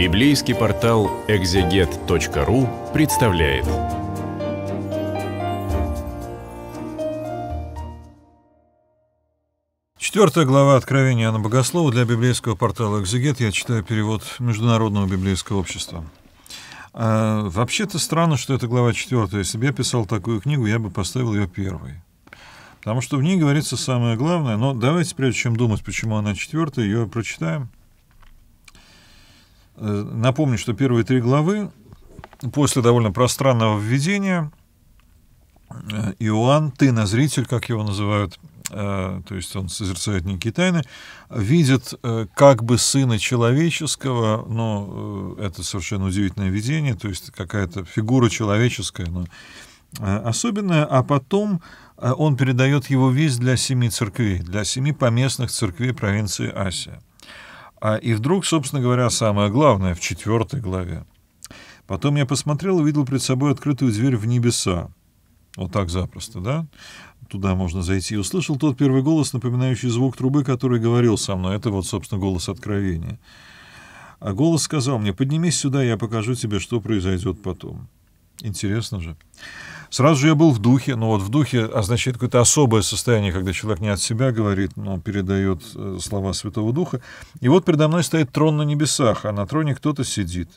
Библейский портал экзегет.ру представляет. Четвертая глава Откровения Иоанна Богослова для библейского портала «Экзегет». Я читаю перевод Международного библейского общества. А, вообще-то странно, что эта глава четвертая. Если бы я писал такую книгу, я бы поставил ее первой. Потому что в ней говорится самое главное. Но давайте, прежде чем думать, почему она четвертая, ее прочитаем – Э, напомню, что первые три главы, после довольно пространного введения, э, Иоанн, ты на зритель, как его называют, э, то есть он созерцает некие тайны, видит как бы сына человеческого, но это совершенно удивительное видение, то есть какая-то фигура человеческая, но особенная, а потом он передает его весь для семи церквей, для семи поместных церквей провинции Асия. А и вдруг, собственно говоря, самое главное в четвертой главе. Потом я посмотрел и видел пред собой открытую дверь в небеса. Вот так запросто, да? Туда можно зайти. И услышал тот первый голос, напоминающий звук трубы, который говорил со мной. Это вот, собственно, голос откровения. А голос сказал мне, поднимись сюда, я покажу тебе, что произойдет потом. Интересно же. Сразу же я был в духе, но вот в духе означает какое-то особое состояние, когда человек не от себя говорит, но передает э, слова Святого Духа. И вот передо мной стоит трон на небесах, а на троне кто-то сидит.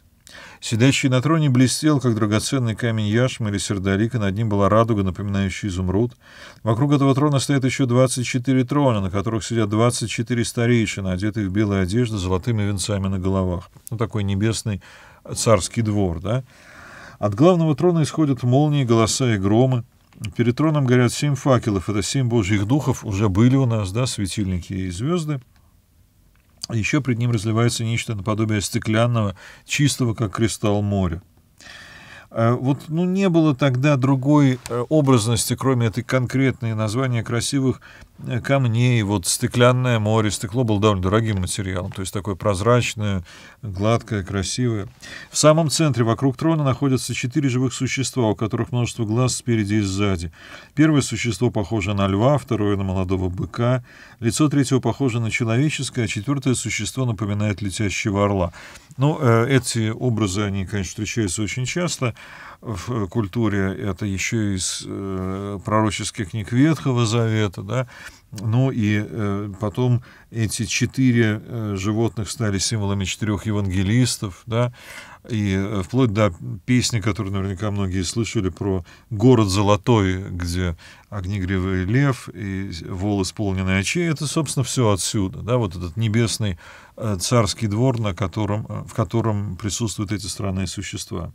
Сидящий на троне блестел, как драгоценный камень яшма или сердолика, над ним была радуга, напоминающая изумруд. Вокруг этого трона стоят еще 24 трона, на которых сидят 24 старейшины, одетые в белые одежды с золотыми венцами на головах. Ну, такой небесный царский двор, да? От главного трона исходят молнии, голоса и громы. Перед троном горят семь факелов. Это семь божьих духов. Уже были у нас, да, светильники и звезды. Еще пред ним разливается нечто наподобие стеклянного, чистого, как кристалл моря. Э, вот, ну, не было тогда другой э, образности, кроме этой конкретной названия красивых э, камней. Вот стеклянное море, стекло было довольно дорогим материалом, то есть такое прозрачное, гладкое, красивое. В самом центре вокруг трона находятся четыре живых существа, у которых множество глаз спереди и сзади. Первое существо похоже на льва, второе на молодого быка, лицо третьего похоже на человеческое, а четвертое существо напоминает летящего орла. Ну, эти образы, они, конечно, встречаются очень часто в э, культуре это еще из э, пророческих книг Ветхого Завета, да, ну и э, потом эти четыре э, животных стали символами четырех евангелистов, да, и э, вплоть до песни, которую наверняка многие слышали про город золотой, где огнегривый лев и вол, исполненный очей, это, собственно, все отсюда, да, вот этот небесный э, царский двор, на котором, э, в котором присутствуют эти странные существа.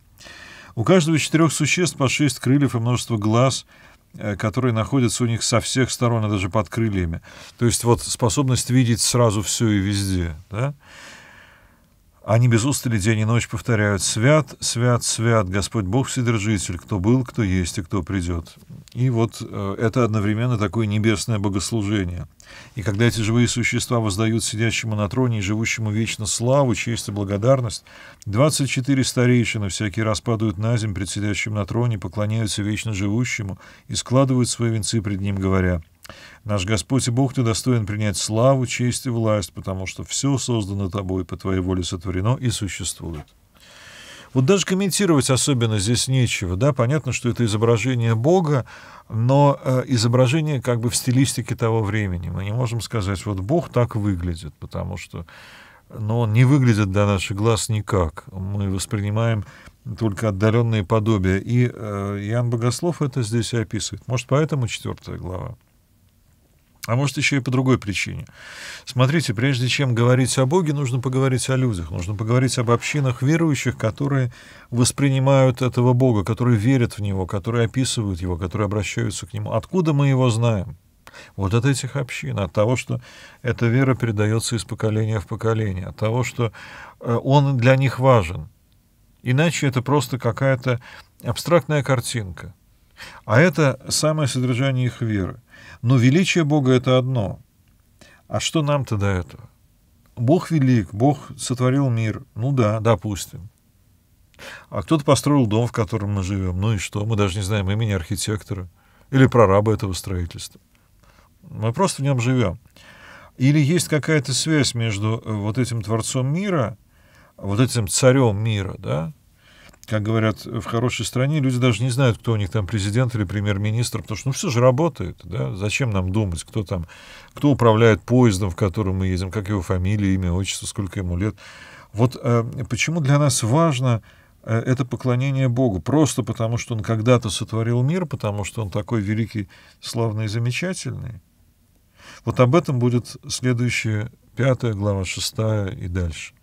У каждого из четырех существ по шесть крыльев и множество глаз, э, которые находятся у них со всех сторон, и даже под крыльями. То есть вот способность видеть сразу все и везде. Да? Они без устали день и ночь повторяют «Свят, свят, свят, Господь Бог Вседержитель, кто был, кто есть и кто придет». И вот э, это одновременно такое небесное богослужение. И когда эти живые существа воздают сидящему на троне и живущему вечно славу, честь и благодарность, 24 старейшины всякий раз падают на землю пред сидящим на троне, поклоняются вечно живущему и складывают свои венцы пред ним, говоря — Наш Господь и Бог, Ты достоин принять славу, честь и власть, потому что все создано Тобой, по Твоей воле сотворено и существует. Вот даже комментировать особенно здесь нечего, да, понятно, что это изображение Бога, но э, изображение как бы в стилистике того времени. Мы не можем сказать, вот Бог так выглядит, потому что, но ну, он не выглядит для наших глаз никак. Мы воспринимаем только отдаленные подобия. И э, Иоанн Богослов это здесь и описывает. Может, поэтому четвертая глава. А может, еще и по другой причине. Смотрите, прежде чем говорить о Боге, нужно поговорить о людях, нужно поговорить об общинах верующих, которые воспринимают этого Бога, которые верят в Него, которые описывают Его, которые обращаются к Нему. Откуда мы Его знаем? Вот от этих общин, от того, что эта вера передается из поколения в поколение, от того, что э, он для них важен. Иначе это просто какая-то абстрактная картинка. А это самое содержание их веры. Но величие Бога — это одно. А что нам тогда это? Бог велик, Бог сотворил мир. Ну да, допустим. А кто-то построил дом, в котором мы живем. Ну и что? Мы даже не знаем имени архитектора или прораба этого строительства. Мы просто в нем живем. Или есть какая-то связь между э, вот этим Творцом мира, вот этим Царем мира, да, как говорят в хорошей стране, люди даже не знают, кто у них там президент или премьер-министр, потому что ну все же работает, да, зачем нам думать, кто там, кто управляет поездом, в котором мы едем, как его фамилия, имя, отчество, сколько ему лет. Вот э, почему для нас важно э, это поклонение Богу? Просто потому, что Он когда-то сотворил мир, потому что Он такой великий, славный и замечательный. Вот об этом будет следующая пятая глава, шестая и дальше.